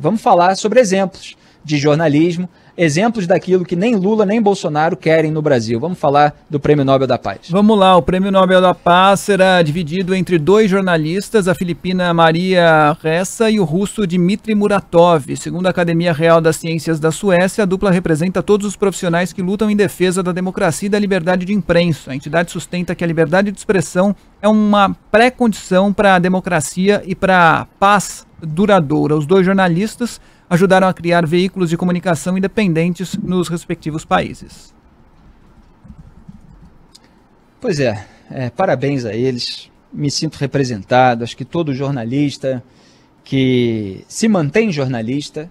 Vamos falar sobre exemplos de jornalismo, exemplos daquilo que nem Lula nem Bolsonaro querem no Brasil. Vamos falar do Prêmio Nobel da Paz. Vamos lá, o Prêmio Nobel da Paz será dividido entre dois jornalistas, a filipina Maria Ressa e o russo Dmitry Muratov. Segundo a Academia Real das Ciências da Suécia, a dupla representa todos os profissionais que lutam em defesa da democracia e da liberdade de imprensa. A entidade sustenta que a liberdade de expressão é uma pré-condição para a democracia e para a paz duradoura. Os dois jornalistas ajudaram a criar veículos de comunicação independentes nos respectivos países. Pois é, é parabéns a eles. Me sinto representado. Acho que todo jornalista que se mantém jornalista,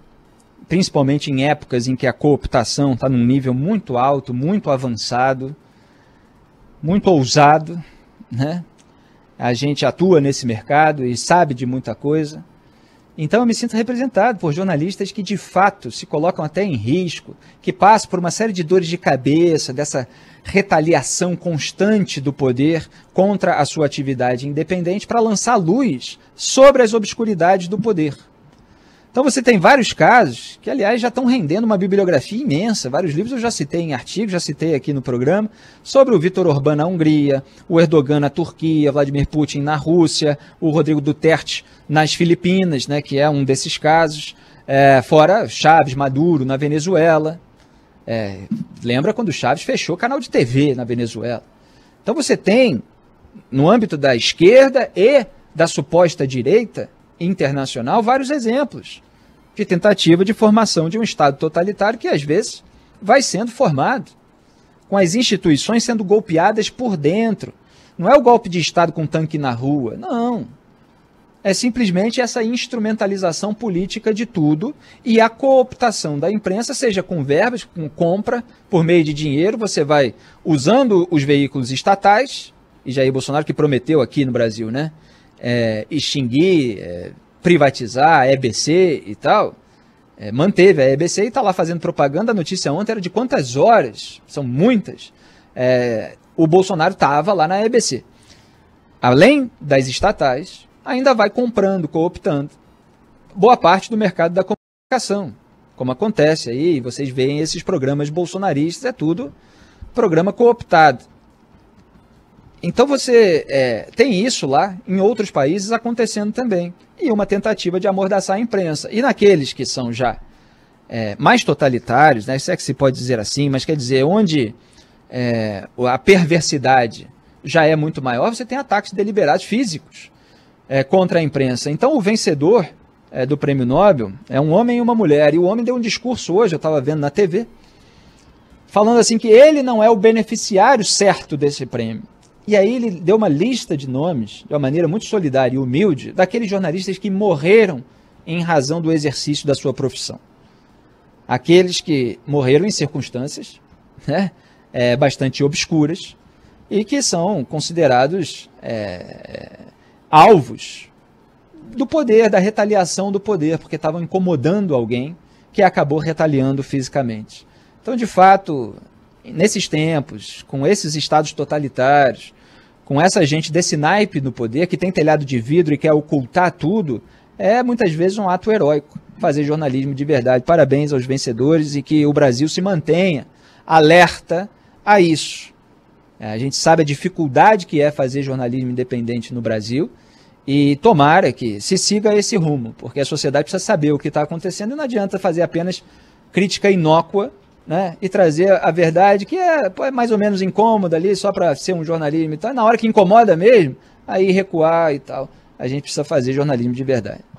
principalmente em épocas em que a cooptação está num nível muito alto, muito avançado, muito ousado, né? A gente atua nesse mercado e sabe de muita coisa. Então eu me sinto representado por jornalistas que de fato se colocam até em risco, que passam por uma série de dores de cabeça, dessa retaliação constante do poder contra a sua atividade independente para lançar luz sobre as obscuridades do poder. Então você tem vários casos que, aliás, já estão rendendo uma bibliografia imensa. Vários livros eu já citei em artigos, já citei aqui no programa, sobre o Vitor Orbán na Hungria, o Erdogan na Turquia, Vladimir Putin na Rússia, o Rodrigo Duterte nas Filipinas, né, que é um desses casos. É, fora Chaves, Maduro na Venezuela. É, lembra quando Chaves fechou canal de TV na Venezuela? Então você tem, no âmbito da esquerda e da suposta direita, internacional vários exemplos de tentativa de formação de um Estado totalitário que, às vezes, vai sendo formado, com as instituições sendo golpeadas por dentro. Não é o golpe de Estado com tanque na rua, não. É simplesmente essa instrumentalização política de tudo e a cooptação da imprensa, seja com verbas, com compra, por meio de dinheiro. Você vai usando os veículos estatais, e Jair Bolsonaro que prometeu aqui no Brasil, né? é, extinguir, é, privatizar a EBC e tal, é, manteve a EBC e está lá fazendo propaganda. A notícia ontem era de quantas horas, são muitas, é, o Bolsonaro estava lá na EBC. Além das estatais, ainda vai comprando, cooptando boa parte do mercado da comunicação, como acontece aí, vocês veem esses programas bolsonaristas, é tudo programa cooptado. Então você é, tem isso lá em outros países acontecendo também. E uma tentativa de amordaçar a imprensa. E naqueles que são já é, mais totalitários, né, é que se pode dizer assim, mas quer dizer, onde é, a perversidade já é muito maior, você tem ataques deliberados físicos é, contra a imprensa. Então o vencedor é, do prêmio Nobel é um homem e uma mulher. E o homem deu um discurso hoje, eu estava vendo na TV, falando assim que ele não é o beneficiário certo desse prêmio e aí ele deu uma lista de nomes, de uma maneira muito solidária e humilde, daqueles jornalistas que morreram em razão do exercício da sua profissão. Aqueles que morreram em circunstâncias né, é, bastante obscuras e que são considerados é, alvos do poder, da retaliação do poder, porque estavam incomodando alguém que acabou retaliando fisicamente. Então, de fato, nesses tempos, com esses estados totalitários, com essa gente desse naipe no poder, que tem telhado de vidro e quer ocultar tudo, é muitas vezes um ato heróico fazer jornalismo de verdade. Parabéns aos vencedores e que o Brasil se mantenha alerta a isso. É, a gente sabe a dificuldade que é fazer jornalismo independente no Brasil e tomara que se siga esse rumo, porque a sociedade precisa saber o que está acontecendo e não adianta fazer apenas crítica inócua né? E trazer a verdade, que é, pô, é mais ou menos incômoda ali, só para ser um jornalismo e tal. na hora que incomoda mesmo, aí recuar e tal. A gente precisa fazer jornalismo de verdade.